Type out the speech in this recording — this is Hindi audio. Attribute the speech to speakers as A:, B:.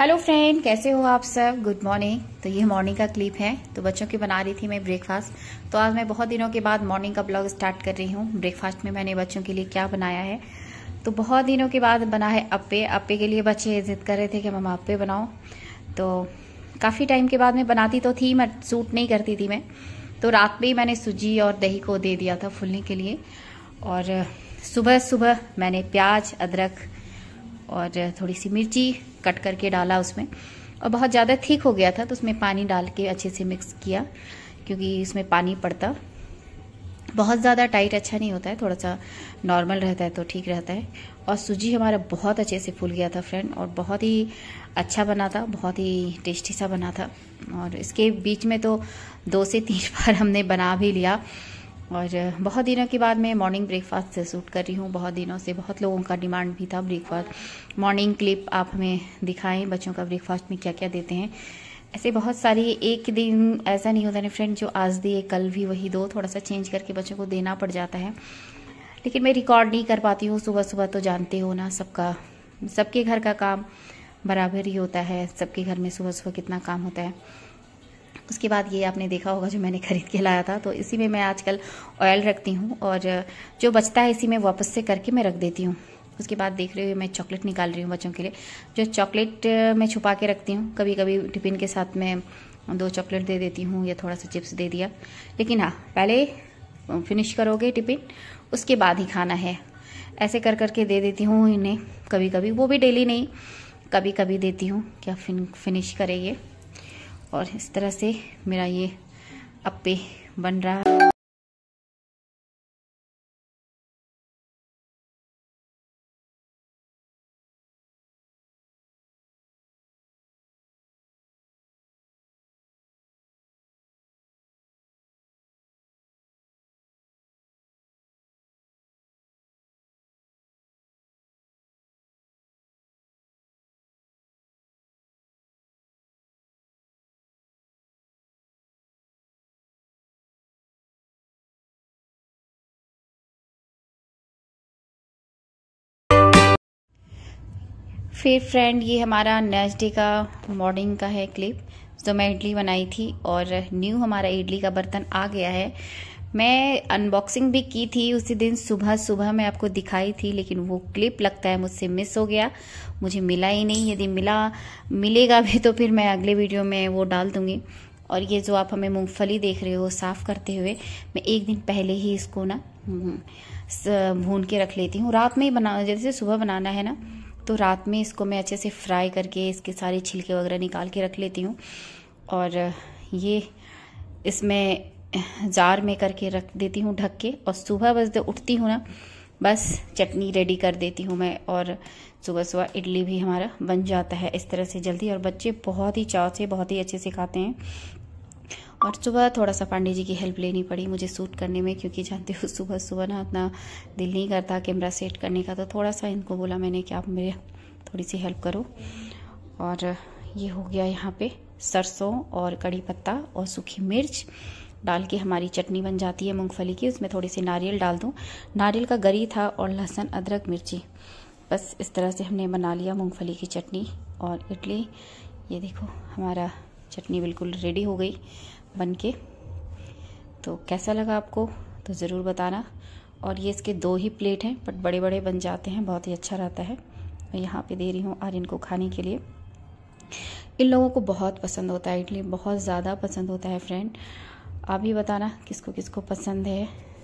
A: हेलो फ्रेंड कैसे हो आप सब गुड मॉर्निंग तो ये मॉर्निंग का क्लिप है तो बच्चों की बना रही थी मैं ब्रेकफास्ट तो आज मैं बहुत दिनों के बाद मॉर्निंग का ब्लॉग स्टार्ट कर रही हूँ ब्रेकफास्ट में मैंने बच्चों के लिए क्या बनाया है तो बहुत दिनों के बाद बना है अप्पे अप्पे के लिए बच्चे जिद कर रहे थे कि मम अप्पे बनाओ तो काफ़ी टाइम के बाद मैं बनाती तो थी मैं सूट नहीं करती थी मैं तो रात में ही मैंने सूजी और दही को दे दिया था फूलने के लिए और सुबह सुबह मैंने प्याज अदरक और थोड़ी सी मिर्ची कट करके डाला उसमें और बहुत ज़्यादा थीक हो गया था तो उसमें पानी डाल के अच्छे से मिक्स किया क्योंकि इसमें पानी पड़ता बहुत ज़्यादा टाइट अच्छा नहीं होता है थोड़ा सा नॉर्मल रहता है तो ठीक रहता है और सूजी हमारा बहुत अच्छे से फूल गया था फ्रेंड और बहुत ही अच्छा बना था बहुत ही टेस्टी सा बना था और इसके बीच में तो दो से तीन बार हमने बना भी लिया और बहुत दिनों के बाद मैं मॉर्निंग ब्रेकफास्ट से शूट कर रही हूँ बहुत दिनों से बहुत लोगों का डिमांड भी था ब्रेकफास्ट मॉर्निंग क्लिप आप हमें दिखाएं बच्चों का ब्रेकफास्ट में क्या क्या देते हैं ऐसे बहुत सारी एक दिन ऐसा नहीं होता ना फ्रेंड जो आज दिए कल भी वही दो थोड़ा सा चेंज करके बच्चों को देना पड़ जाता है लेकिन मैं रिकॉर्ड नहीं कर पाती हूँ सुबह सुबह तो जानते हो ना सबका सबके घर का काम बराबर ही होता है सबके घर में सुबह सुबह कितना काम होता है उसके बाद ये आपने देखा होगा जो मैंने खरीद के लाया था तो इसी में मैं आजकल ऑयल रखती हूँ और जो बचता है इसी में वापस से करके मैं रख देती हूँ उसके बाद देख रहे हो मैं चॉकलेट निकाल रही हूँ बच्चों के लिए जो चॉकलेट मैं छुपा के रखती हूँ कभी कभी टिफिन के साथ मैं दो चॉकलेट दे देती हूँ या थोड़ा सा चिप्स दे दिया लेकिन हाँ पहले फिनिश करोगे टिफिन उसके बाद ही खाना है ऐसे कर करके दे देती हूँ इन्हें कभी कभी वो भी डेली नहीं कभी कभी देती हूँ क्या फिन, फिनिश करेंगे और इस तरह से मेरा ये अप्पे बन रहा है फिर फ्रेंड ये हमारा नेक्स्ट डे का मॉर्निंग का है क्लिप जो मैं इडली बनाई थी और न्यू हमारा इडली का बर्तन आ गया है मैं अनबॉक्सिंग भी की थी उसी दिन सुबह सुबह मैं आपको दिखाई थी लेकिन वो क्लिप लगता है मुझसे मिस हो गया मुझे मिला ही नहीं यदि मिला मिलेगा भी तो फिर मैं अगले वीडियो में वो डाल दूंगी और ये जो आप हमें मूंगफली देख रहे हो साफ़ करते हुए मैं एक दिन पहले ही इसको ना हम्म, भून के रख लेती हूँ रात में ही बना जैसे सुबह बनाना है ना तो रात में इसको मैं अच्छे से फ्राई करके इसके सारे छिलके वगैरह निकाल के रख लेती हूँ और ये इसमें जार में करके रख देती हूँ ढक के और सुबह बस जब उठती हूँ ना बस चटनी रेडी कर देती हूँ मैं और सुबह सुबह इडली भी हमारा बन जाता है इस तरह से जल्दी और बच्चे बहुत ही चाव से बहुत ही अच्छे से खाते हैं और सुबह थोड़ा सा पांडे जी की हेल्प लेनी पड़ी मुझे सूट करने में क्योंकि जानते हो सुबह सुबह ना अपना दिल नहीं करता कैमरा सेट करने का तो थोड़ा सा इनको बोला मैंने कि आप मेरे थोड़ी सी हेल्प करो और ये हो गया यहाँ पे सरसों और कड़ी पत्ता और सूखी मिर्च डाल के हमारी चटनी बन जाती है मूँगफली की उसमें थोड़ी सी नारियल डाल दूँ नारियल का गरी था और लहसुन अदरक मिर्ची बस इस तरह से हमने बना लिया मूँगफली की चटनी और इडली ये देखो हमारा चटनी बिल्कुल रेडी हो गई बन के तो कैसा लगा आपको तो ज़रूर बताना और ये इसके दो ही प्लेट हैं बट बड़े बड़े बन जाते हैं बहुत ही अच्छा रहता है मैं यहाँ पे दे रही हूँ आर्यन को खाने के लिए इन लोगों को बहुत पसंद होता है इडली बहुत ज़्यादा पसंद होता है फ्रेंड आप ही बताना किसको किसको पसंद है